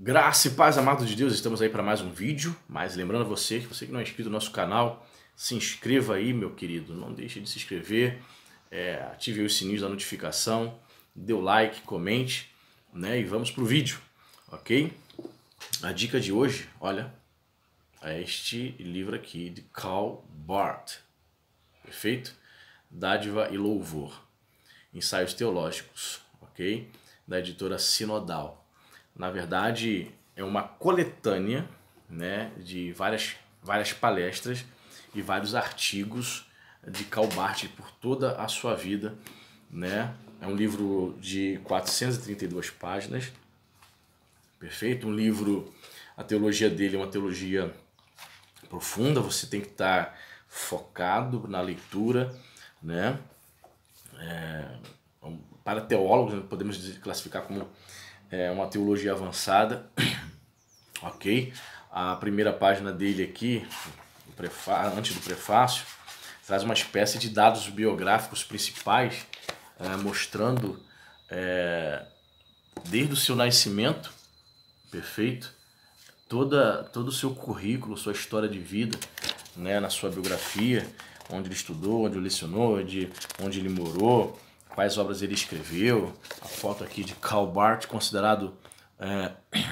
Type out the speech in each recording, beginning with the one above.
Graça e paz, amados de Deus, estamos aí para mais um vídeo, mas lembrando você, que você que não é inscrito no nosso canal, se inscreva aí, meu querido, não deixe de se inscrever, é, ative o sininho da notificação, dê o like, comente, né, e vamos pro vídeo, ok? A dica de hoje, olha, é este livro aqui de Karl Barth, perfeito? Dádiva e Louvor, Ensaios Teológicos, ok? Da editora Sinodal na verdade, é uma coletânea né, de várias, várias palestras e vários artigos de Calbart por toda a sua vida. Né? É um livro de 432 páginas, perfeito? Um livro, a teologia dele é uma teologia profunda, você tem que estar tá focado na leitura, né? É, para teólogos, né, podemos classificar como é uma teologia avançada, ok? A primeira página dele aqui, antes do prefácio, traz uma espécie de dados biográficos principais, é, mostrando é, desde o seu nascimento, perfeito, toda, todo o seu currículo, sua história de vida, né, na sua biografia, onde ele estudou, onde ele lecionou, onde, onde ele morou, quais obras ele escreveu. A foto aqui de Karl Barth, considerado é,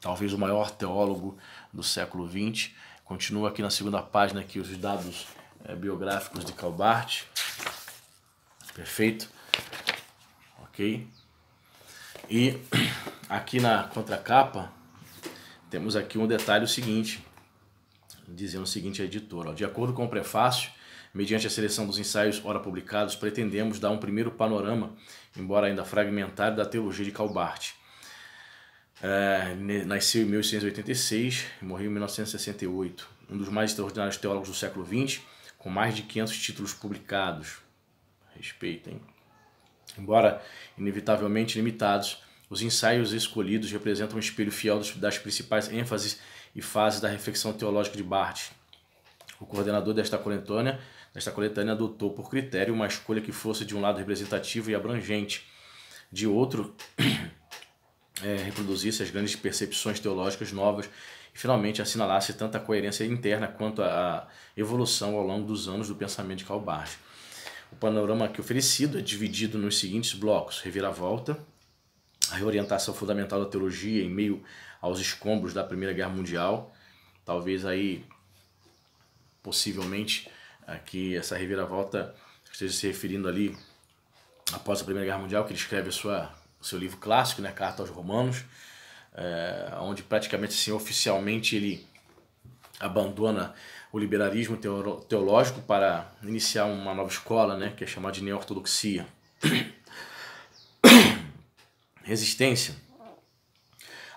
talvez o maior teólogo do século XX. Continua aqui na segunda página aqui os dados é, biográficos de Karl Barth. Perfeito? Ok? E aqui na contracapa temos aqui um detalhe o seguinte, dizendo o seguinte à editora, de acordo com o prefácio, Mediante a seleção dos ensaios ora publicados, pretendemos dar um primeiro panorama, embora ainda fragmentário, da teologia de Calbart. É, nasceu em 1886 e morreu em 1968. Um dos mais extraordinários teólogos do século XX, com mais de 500 títulos publicados. Respeitem. Embora inevitavelmente limitados, os ensaios escolhidos representam um espelho fiel das principais ênfases e fases da reflexão teológica de Barthes. O coordenador desta coletânea esta coletânea adotou por critério uma escolha que fosse de um lado representativa e abrangente, de outro é, reproduzisse as grandes percepções teológicas novas e finalmente assinalasse tanto a coerência interna quanto a evolução ao longo dos anos do pensamento de Karl O panorama aqui oferecido é dividido nos seguintes blocos: reviravolta, a reorientação fundamental da teologia em meio aos escombros da Primeira Guerra Mundial, talvez aí possivelmente aqui essa reviravolta esteja se referindo ali após a Primeira Guerra Mundial, que ele escreve a sua, o seu livro clássico, né, Carta aos Romanos, é, onde praticamente assim, oficialmente ele abandona o liberalismo teológico para iniciar uma nova escola, né, que é chamada de neortodoxia. Resistência.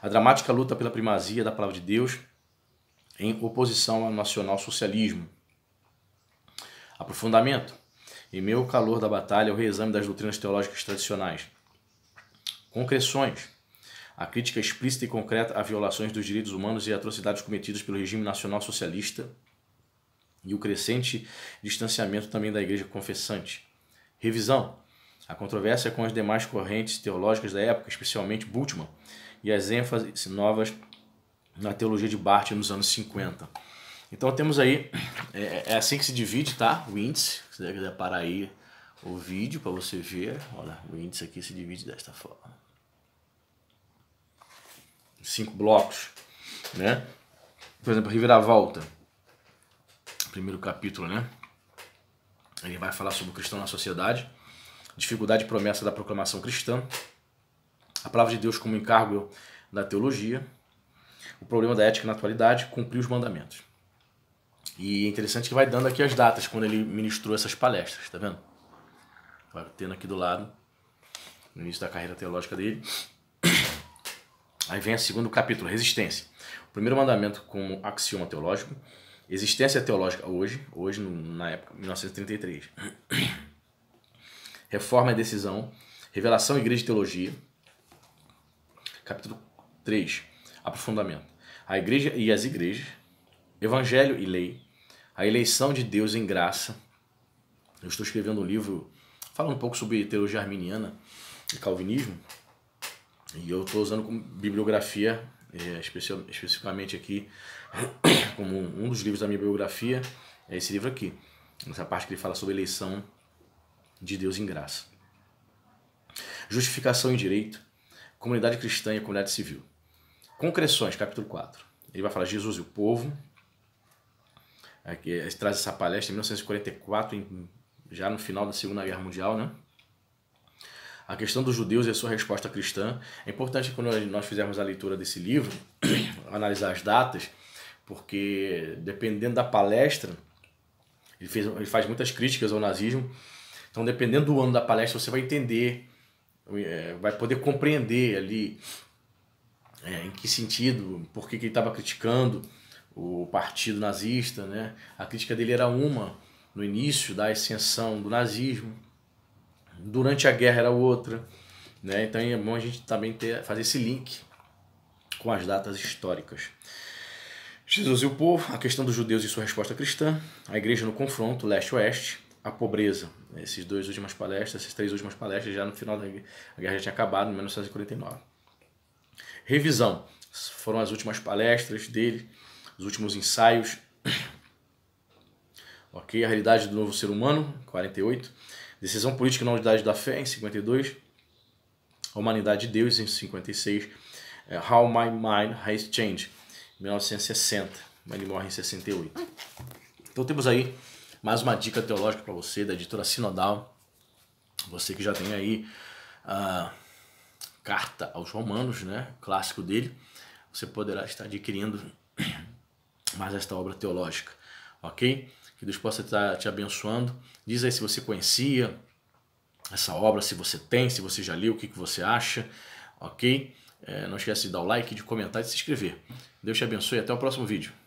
A dramática luta pela primazia da palavra de Deus em oposição ao nacional-socialismo Aprofundamento. Em meu calor da batalha, o reexame das doutrinas teológicas tradicionais. Concreções. A crítica explícita e concreta a violações dos direitos humanos e atrocidades cometidas pelo regime nacional socialista e o crescente distanciamento também da igreja confessante. Revisão. A controvérsia com as demais correntes teológicas da época, especialmente Bultmann, e as ênfases novas na teologia de Barth nos anos 50. Então temos aí, é, é, é, assim que se divide, tá? O índice, se você quiser parar aí o vídeo para você ver, olha, o índice aqui se divide desta forma. Cinco blocos, né? Por exemplo, Reviravolta, primeiro capítulo, né? Ele vai falar sobre o cristão na sociedade, dificuldade e promessa da proclamação cristã, a palavra de Deus como encargo da teologia, o problema da ética na atualidade, cumprir os mandamentos. E é interessante que vai dando aqui as datas quando ele ministrou essas palestras, tá vendo? Vai tendo aqui do lado, no início da carreira teológica dele. Aí vem o segundo capítulo, resistência. O primeiro mandamento como axioma teológico, existência teológica hoje, hoje na época 1933. Reforma e decisão, revelação, igreja e teologia. Capítulo 3, aprofundamento. A igreja e as igrejas Evangelho e Lei, a eleição de Deus em graça. Eu estou escrevendo um livro falando um pouco sobre teologia arminiana e calvinismo, e eu estou usando como bibliografia, é, especial, especificamente aqui, como um dos livros da minha biografia, é esse livro aqui, essa parte que ele fala sobre eleição de Deus em graça. Justificação e direito, comunidade cristã e comunidade civil. Concreções, capítulo 4. Ele vai falar Jesus e o povo, Aqui, traz essa palestra em 1944, em, já no final da Segunda Guerra Mundial, né? A questão dos judeus e a sua resposta cristã. É importante quando nós fizermos a leitura desse livro, analisar as datas, porque dependendo da palestra, ele, fez, ele faz muitas críticas ao nazismo. Então, dependendo do ano da palestra, você vai entender, é, vai poder compreender ali é, em que sentido, por que, que ele estava criticando o partido nazista, né? A crítica dele era uma no início da ascensão do nazismo, durante a guerra era outra, né? Então é bom a gente também ter, fazer esse link com as datas históricas. Jesus e o povo, a questão dos judeus e sua resposta cristã, a igreja no confronto, leste-oeste, a pobreza. Esses dois últimas palestras, essas três últimas palestras, já no final da guerra já tinha acabado, em 1949. Revisão, foram as últimas palestras dele os últimos ensaios. ok, a realidade do novo ser humano, 48. Decisão política na unidade da fé, em 52. A humanidade de Deus, em 56. É, How My Mind Has Changed, 1960. Ele morre em 68. Então temos aí mais uma dica teológica para você, da editora Sinodal. Você que já tem aí a ah, Carta aos Romanos, né? clássico dele. Você poderá estar adquirindo mais esta obra teológica, ok? Que Deus possa estar te abençoando. Diz aí se você conhecia essa obra, se você tem, se você já leu, o que, que você acha, ok? É, não esquece de dar o like, de comentar e de se inscrever. Deus te abençoe e até o próximo vídeo.